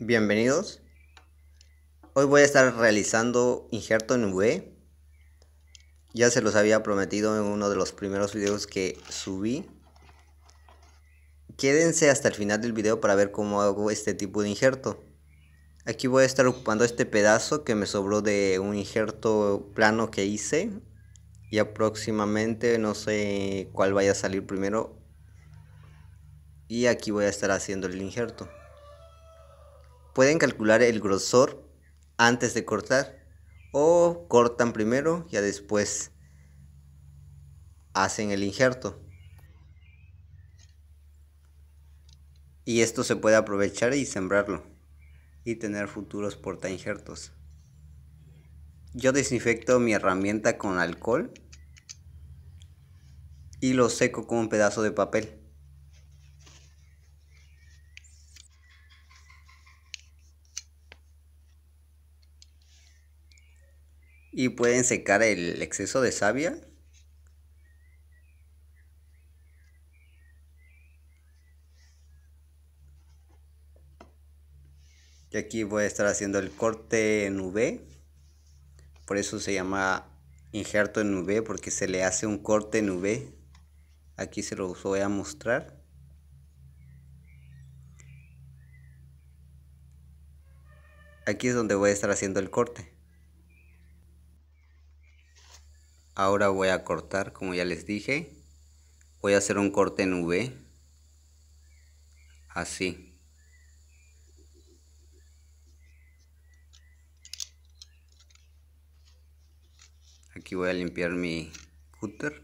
Bienvenidos. Hoy voy a estar realizando injerto en V. Ya se los había prometido en uno de los primeros videos que subí. Quédense hasta el final del video para ver cómo hago este tipo de injerto. Aquí voy a estar ocupando este pedazo que me sobró de un injerto plano que hice. Y aproximadamente no sé cuál vaya a salir primero. Y aquí voy a estar haciendo el injerto. Pueden calcular el grosor antes de cortar o cortan primero, y después hacen el injerto. Y esto se puede aprovechar y sembrarlo y tener futuros porta injertos. Yo desinfecto mi herramienta con alcohol y lo seco con un pedazo de papel. y pueden secar el exceso de savia. Y aquí voy a estar haciendo el corte en V. Por eso se llama injerto en V porque se le hace un corte en V. Aquí se los voy a mostrar. Aquí es donde voy a estar haciendo el corte. ahora voy a cortar como ya les dije voy a hacer un corte en V así aquí voy a limpiar mi cúter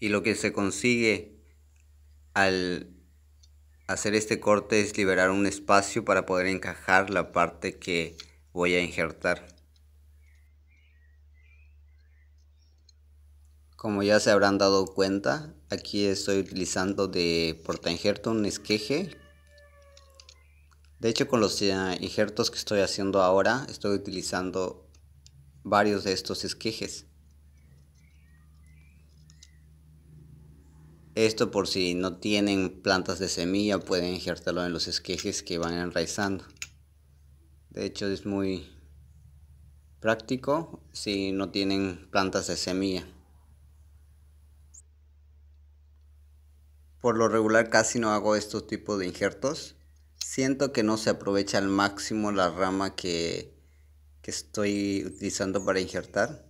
y lo que se consigue al hacer este corte es liberar un espacio para poder encajar la parte que voy a injertar Como ya se habrán dado cuenta, aquí estoy utilizando de porta injerto un esqueje. De hecho con los eh, injertos que estoy haciendo ahora, estoy utilizando varios de estos esquejes. Esto por si no tienen plantas de semilla, pueden injertarlo en los esquejes que van enraizando. De hecho es muy práctico si no tienen plantas de semilla. Por lo regular casi no hago estos tipos de injertos. Siento que no se aprovecha al máximo la rama que, que estoy utilizando para injertar.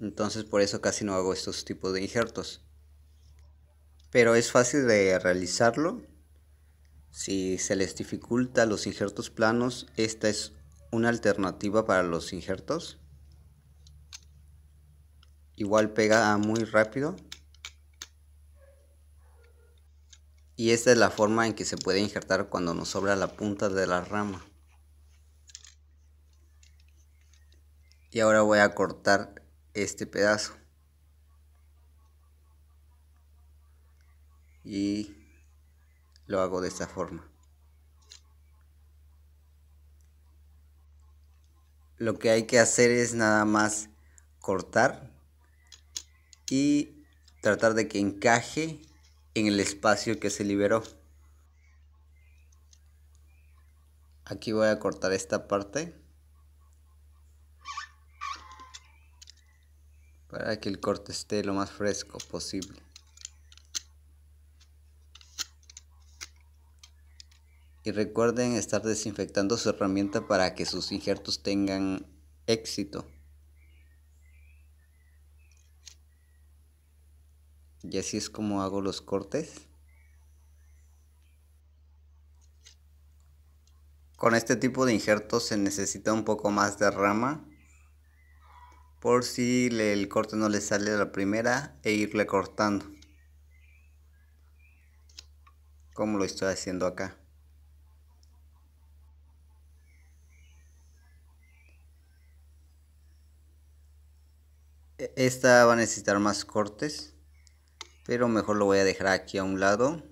Entonces por eso casi no hago estos tipos de injertos. Pero es fácil de realizarlo. Si se les dificulta los injertos planos, esta es una alternativa para los injertos. Igual pega muy rápido. Y esta es la forma en que se puede injertar cuando nos sobra la punta de la rama. Y ahora voy a cortar este pedazo. Y lo hago de esta forma. Lo que hay que hacer es nada más cortar y tratar de que encaje en el espacio que se liberó. Aquí voy a cortar esta parte para que el corte esté lo más fresco posible. Y recuerden estar desinfectando su herramienta para que sus injertos tengan éxito. Y así es como hago los cortes. Con este tipo de injertos se necesita un poco más de rama por si el corte no le sale a la primera e irle cortando como lo estoy haciendo acá e, esta va a necesitar más cortes pero mejor lo voy a dejar aquí a un lado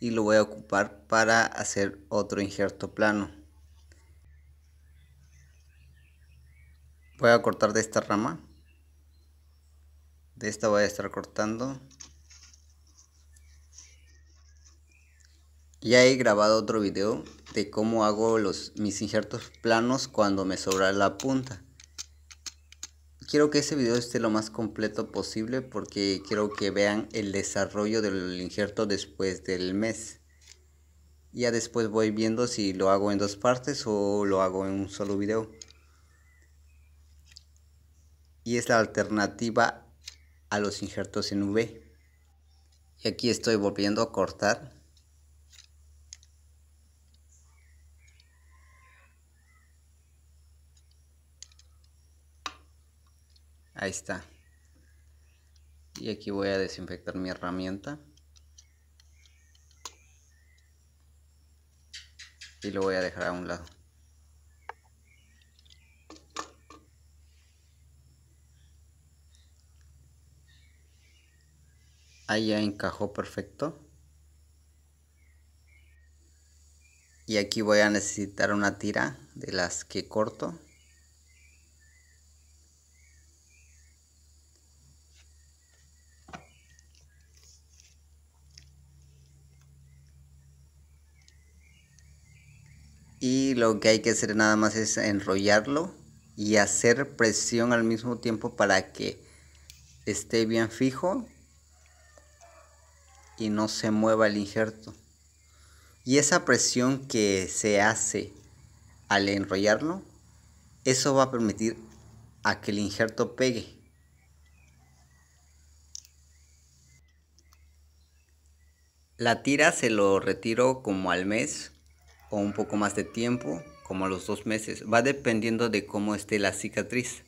y lo voy a ocupar para hacer otro injerto plano voy a cortar de esta rama de esta voy a estar cortando ya he grabado otro video de cómo hago los mis injertos planos cuando me sobra la punta Quiero que ese video esté lo más completo posible porque quiero que vean el desarrollo del injerto después del mes. Ya después voy viendo si lo hago en dos partes o lo hago en un solo video. Y es la alternativa a los injertos en V. Y aquí estoy volviendo a cortar Ahí está. Y aquí voy a desinfectar mi herramienta. Y lo voy a dejar a un lado. Ahí ya encajó perfecto. Y aquí voy a necesitar una tira de las que corto. y lo que hay que hacer nada más es enrollarlo y hacer presión al mismo tiempo para que esté bien fijo y no se mueva el injerto. Y esa presión que se hace al enrollarlo, eso va a permitir a que el injerto pegue. La tira se lo retiro como al mes o un poco más de tiempo, como a los dos meses. Va dependiendo de cómo esté la cicatriz.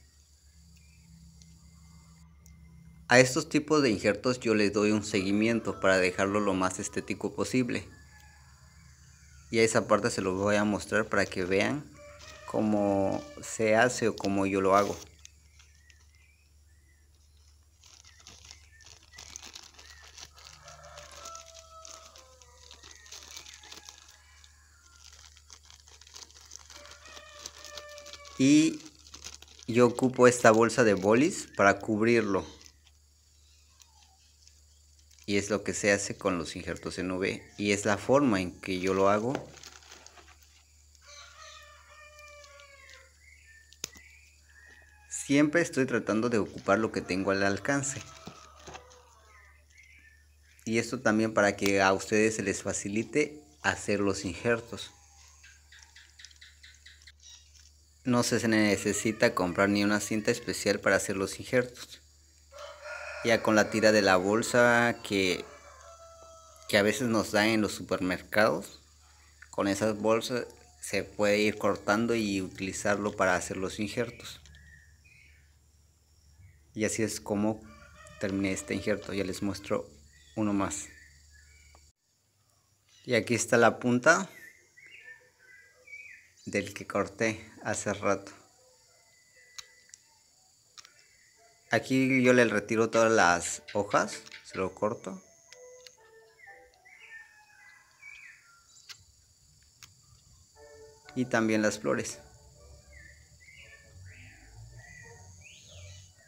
A estos tipos de injertos yo les doy un seguimiento para dejarlo lo más estético posible. Y a esa parte se los voy a mostrar para que vean cómo se hace o cómo yo lo hago. y yo ocupo esta bolsa de bolis para cubrirlo y es lo que se hace con los injertos en UV y es la forma en que yo lo hago siempre estoy tratando de ocupar lo que tengo al alcance y esto también para que a ustedes se les facilite hacer los injertos no se necesita comprar ni una cinta especial para hacer los injertos. Ya con la tira de la bolsa que, que a veces nos dan en los supermercados, con esas bolsas se puede ir cortando y utilizarlo para hacer los injertos. Y así es como terminé este injerto. Ya les muestro uno más. Y aquí está la punta del que corté hace rato. Aquí yo le retiro todas las hojas, se lo corto. Y también las flores.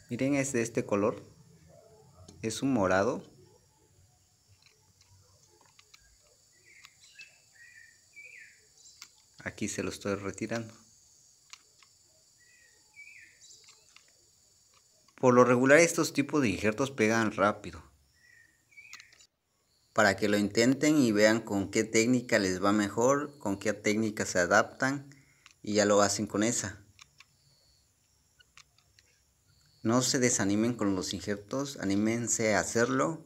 Miren, es de este color. Es un morado. aquí se lo estoy retirando. Por lo regular estos tipos de injertos pegan rápido. Para que lo intenten y vean con qué técnica les va mejor, con qué técnica se adaptan y ya lo hacen con esa. No se desanimen con los injertos, anímense a hacerlo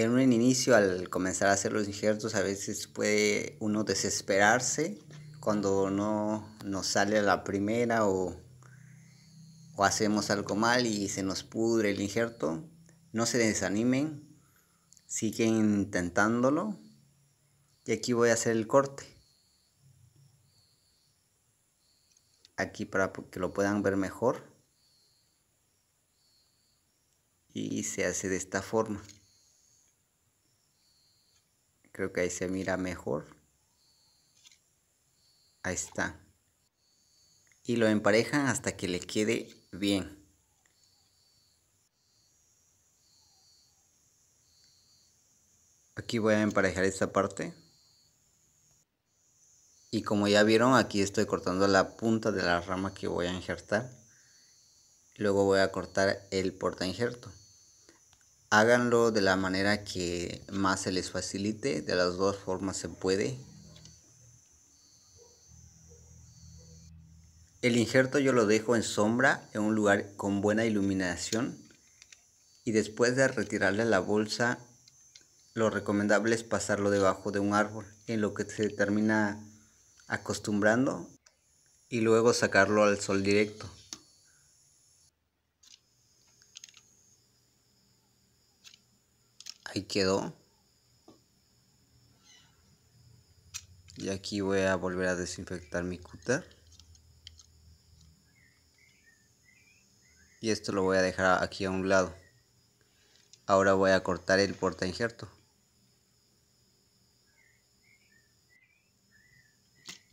en un inicio, al comenzar a hacer los injertos, a veces puede uno desesperarse cuando no nos sale la primera o, o hacemos algo mal y se nos pudre el injerto. No se desanimen, siguen intentándolo. Y aquí voy a hacer el corte. Aquí para que lo puedan ver mejor. Y se hace de esta forma. Creo que ahí se mira mejor. Ahí está. Y lo emparejan hasta que le quede bien. Aquí voy a emparejar esta parte. Y como ya vieron, aquí estoy cortando la punta de la rama que voy a injertar. Luego voy a cortar el porta injerto háganlo de la manera que más se les facilite, de las dos formas se puede. El injerto yo lo dejo en sombra, en un lugar con buena iluminación y después de retirarle la bolsa lo recomendable es pasarlo debajo de un árbol en lo que se termina acostumbrando y luego sacarlo al sol directo. Ahí quedó. Y aquí voy a volver a desinfectar mi cúter. Y esto lo voy a dejar aquí a un lado. Ahora voy a cortar el porta injerto.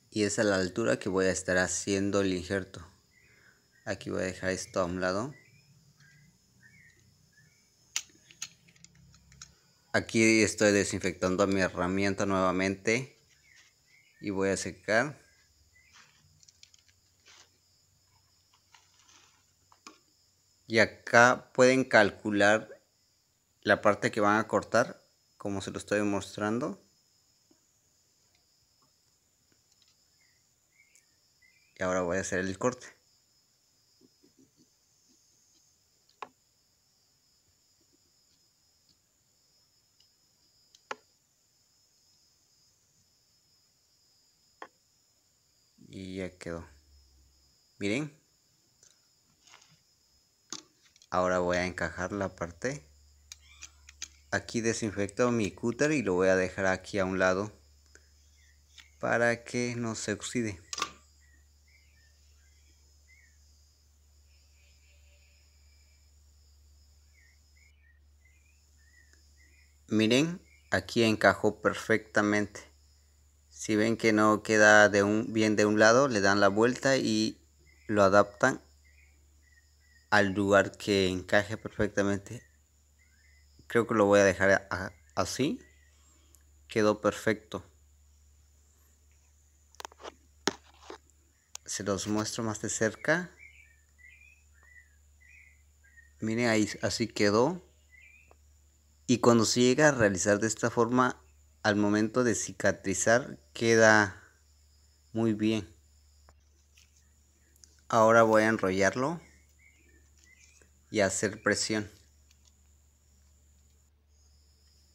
Y es a la altura que voy a estar haciendo el injerto. Aquí voy a dejar esto a un lado. Aquí estoy desinfectando mi herramienta nuevamente y voy a secar. Y acá pueden calcular la parte que van a cortar, como se lo estoy mostrando. Y ahora voy a hacer el corte. y ya quedó miren ahora voy a encajar la parte aquí desinfecto mi cúter y lo voy a dejar aquí a un lado para que no se oxide miren aquí encajó perfectamente si ven que no queda de un, bien de un lado, le dan la vuelta y lo adaptan al lugar que encaje perfectamente. Creo que lo voy a dejar así. Quedó perfecto. Se los muestro más de cerca. Miren ahí, así quedó. Y cuando se llega a realizar de esta forma, al momento de cicatrizar queda muy bien. Ahora voy a enrollarlo y hacer presión.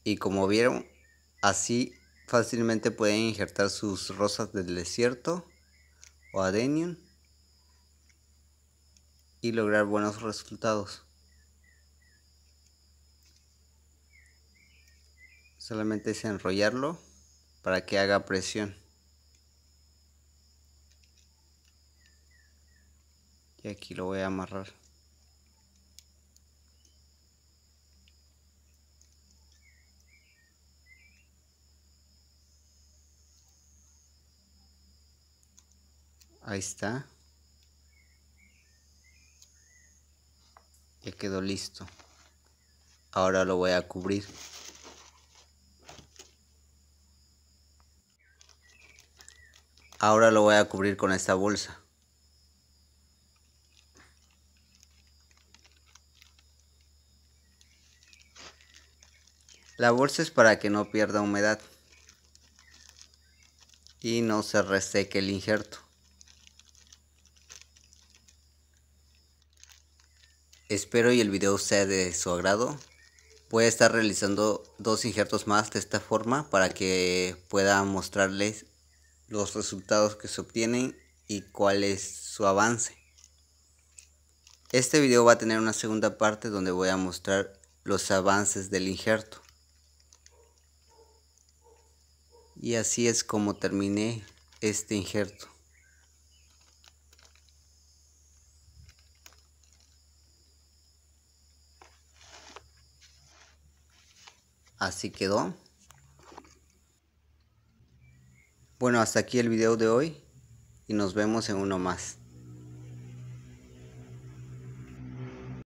Y como vieron, así fácilmente pueden injertar sus rosas del desierto o adenium y lograr buenos resultados. solamente es enrollarlo para que haga presión y aquí lo voy a amarrar ahí está ya quedó listo ahora lo voy a cubrir ahora lo voy a cubrir con esta bolsa la bolsa es para que no pierda humedad y no se reseque el injerto espero y el video sea de su agrado voy a estar realizando dos injertos más de esta forma para que pueda mostrarles los resultados que se obtienen y cuál es su avance. Este video va a tener una segunda parte donde voy a mostrar los avances del injerto. Y así es como terminé este injerto. Así quedó. Bueno, hasta aquí el video de hoy y nos vemos en uno más.